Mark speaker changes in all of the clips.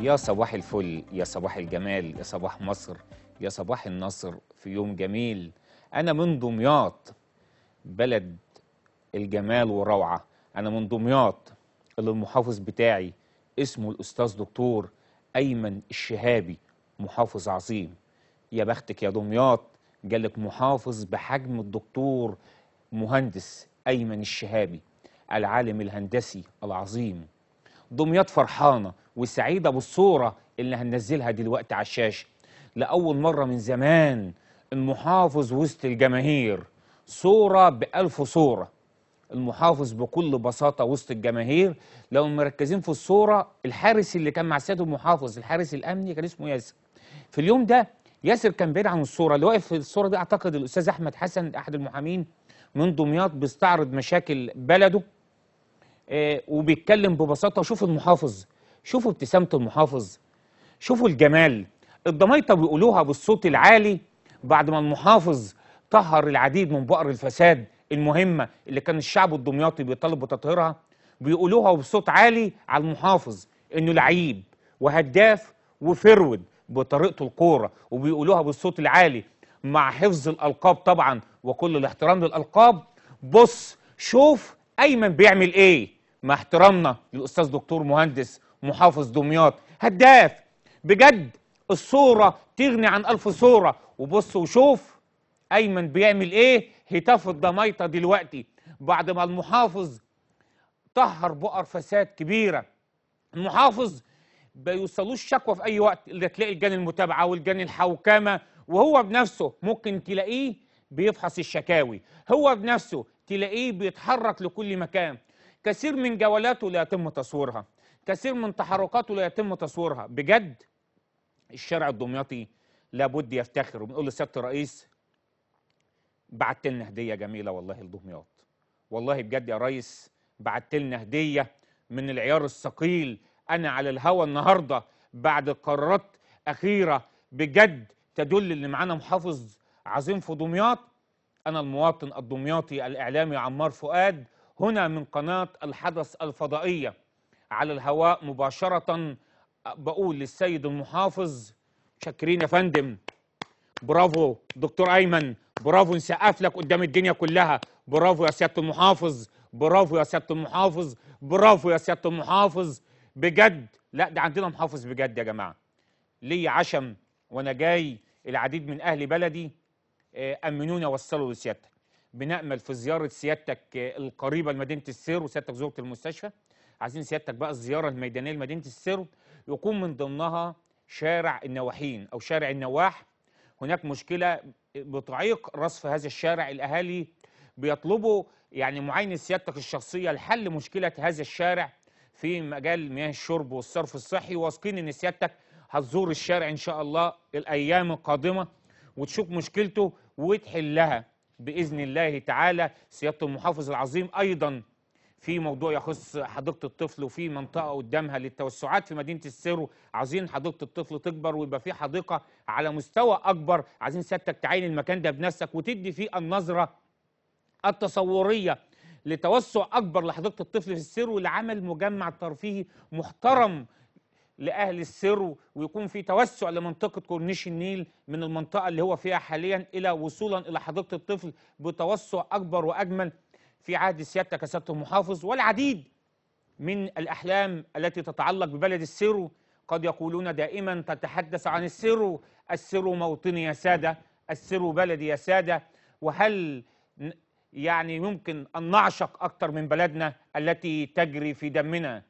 Speaker 1: يا صباح الفل يا صباح الجمال يا صباح مصر يا صباح النصر في يوم جميل أنا من دمياط بلد الجمال والروعة أنا من دمياط اللي المحافظ بتاعي اسمه الأستاذ دكتور أيمن الشهابي محافظ عظيم يا بختك يا دمياط جالك محافظ بحجم الدكتور مهندس أيمن الشهابي العالم الهندسي العظيم دمياط فرحانه وسعيده بالصوره اللي هننزلها دلوقتي على الشاشه لاول مره من زمان المحافظ وسط الجماهير صوره بألف صوره المحافظ بكل بساطه وسط الجماهير لو مركزين في الصوره الحارس اللي كان مع سياده المحافظ الحارس الامني كان اسمه ياسر في اليوم ده ياسر كان بعيد عن الصوره اللي واقف في الصوره دي اعتقد الاستاذ احمد حسن احد المحامين من دمياط بيستعرض مشاكل بلده إيه، وبيتكلم ببساطه شوفوا المحافظ شوفوا ابتسامه المحافظ شوفوا الجمال الضمايطه بيقولوها بالصوت العالي بعد ما المحافظ طهر العديد من بؤر الفساد المهمه اللي كان الشعب الدمياطي بيطالب بتطهيرها بيقولوها بصوت عالي على المحافظ انه لعيب وهداف وفرود بطريقته الكوره وبيقولوها بالصوت العالي مع حفظ الالقاب طبعا وكل الاحترام للالقاب بص شوف ايمن بيعمل ايه مع احترامنا للاستاذ دكتور مهندس محافظ دمياط هداف بجد الصوره تغني عن الف صوره وبص وشوف ايمن بيعمل ايه هتاف الضميطه دلوقتي بعد ما المحافظ طهر بؤر فساد كبيره المحافظ ما شكوى في اي وقت اللي تلاقي الجان المتابعه والجان الحوكمه وهو بنفسه ممكن تلاقيه بيفحص الشكاوي هو بنفسه تلاقيه بيتحرك لكل مكان كثير من جولاته لا يتم تصويرها كثير من تحركاته لا يتم تصويرها بجد الشارع الدمياطي لابد يفتخر وبنقول لسياده الرئيس بعت لنا هديه جميله والله لدمياط والله بجد يا ريس بعت لنا هديه من العيار الثقيل انا على الهوى النهارده بعد قرارات اخيره بجد تدل ان معانا محافظ عظيم في دمياط انا المواطن الدمياطي الاعلامي عمار فؤاد هنا من قناة الحدث الفضائية على الهواء مباشرة بقول للسيد المحافظ شاكرين يا فندم برافو دكتور أيمن برافو نسقف لك قدام الدنيا كلها برافو يا سيادة المحافظ برافو يا سيادة المحافظ برافو يا سيادة المحافظ بجد لا ده عندنا محافظ بجد يا جماعة لي عشم وأنا جاي العديد من أهل بلدي آه، أمنونا وصلوا لسيادتك بنامل في زياره سيادتك آه، القريبه لمدينه السير وسيادتك زرت المستشفى عايزين سيادتك بقى الزياره الميدانيه لمدينه السير يكون من ضمنها شارع النواحين او شارع النواح هناك مشكله بتعيق رصف هذا الشارع الاهالي بيطلبوا يعني معاينه سيادتك الشخصيه لحل مشكله هذا الشارع في مجال مياه الشرب والصرف الصحي واثقين ان سيادتك هتزور الشارع ان شاء الله الايام القادمه وتشوف مشكلته وتحلها باذن الله تعالى سياده المحافظ العظيم ايضا في موضوع يخص حديقه الطفل وفي منطقه قدامها للتوسعات في مدينه السرو عايزين حديقه الطفل تكبر ويبقى في حديقه على مستوى اكبر عايزين سيادتك تعين المكان ده بنفسك وتدي فيه النظره التصوريه لتوسع اكبر لحديقه الطفل في السرو لعمل مجمع ترفيهي محترم لأهل السرو ويكون في توسع لمنطقة كورنيش النيل من المنطقة اللي هو فيها حاليا إلى وصولا إلى حديقة الطفل بتوسع أكبر وأجمل في عهد سيادتك يا سيادة المحافظ والعديد من الأحلام التي تتعلق ببلد السرو قد يقولون دائما تتحدث عن السرو السرو موطني يا سادة السرو بلدي يا سادة وهل يعني يمكن أن نعشق أكثر من بلدنا التي تجري في دمنا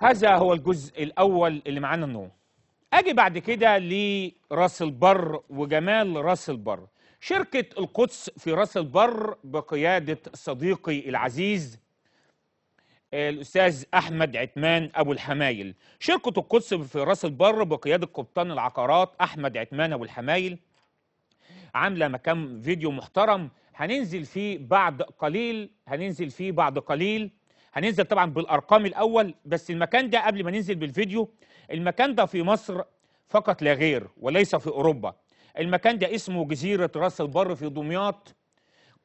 Speaker 1: هذا هو الجزء الأول اللي معانا النوم أجي بعد كده لراس البر وجمال راس البر شركة القدس في راس البر بقيادة صديقي العزيز آه، الأستاذ أحمد عتمان أبو الحمايل شركة القدس في راس البر بقيادة قبطان العقارات أحمد عتمان أبو الحمايل عاملة مكان فيديو محترم هننزل فيه بعد قليل هننزل فيه بعد قليل هننزل طبعا بالارقام الاول بس المكان ده قبل ما ننزل بالفيديو المكان ده في مصر فقط لا غير وليس في اوروبا المكان ده اسمه جزيره راس البر في دمياط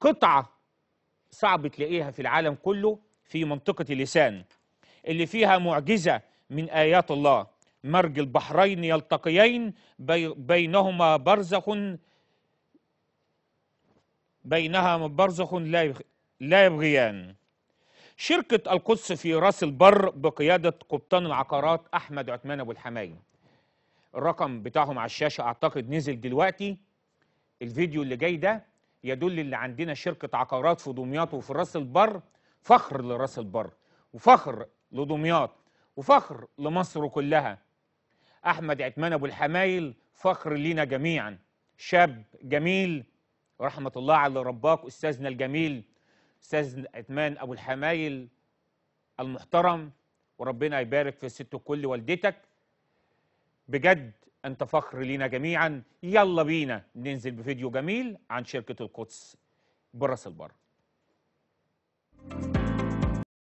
Speaker 1: قطعه صعب تلاقيها في العالم كله في منطقه اللسان اللي فيها معجزه من ايات الله مرج البحرين يلتقيين بينهما برزخ بينها برزخ لا لا يبغيان شركة القدس في راس البر بقيادة قبطان العقارات أحمد عثمان أبو الحمايم الرقم بتاعهم على الشاشة أعتقد نزل دلوقتي الفيديو اللي جاي ده يدل اللي عندنا شركة عقارات في دمياط وفي راس البر فخر لراس البر وفخر لدمياط وفخر لمصر كلها أحمد عثمان أبو الحمايل فخر لينا جميعا شاب جميل رحمة الله على رباك أستاذنا الجميل أستاذ عثمان أبو الحمايل المحترم وربنا يبارك في ست كل والدتك بجد أنت فخر لينا جميعا يلا بينا ننزل بفيديو جميل عن شركة القدس براس البر thank you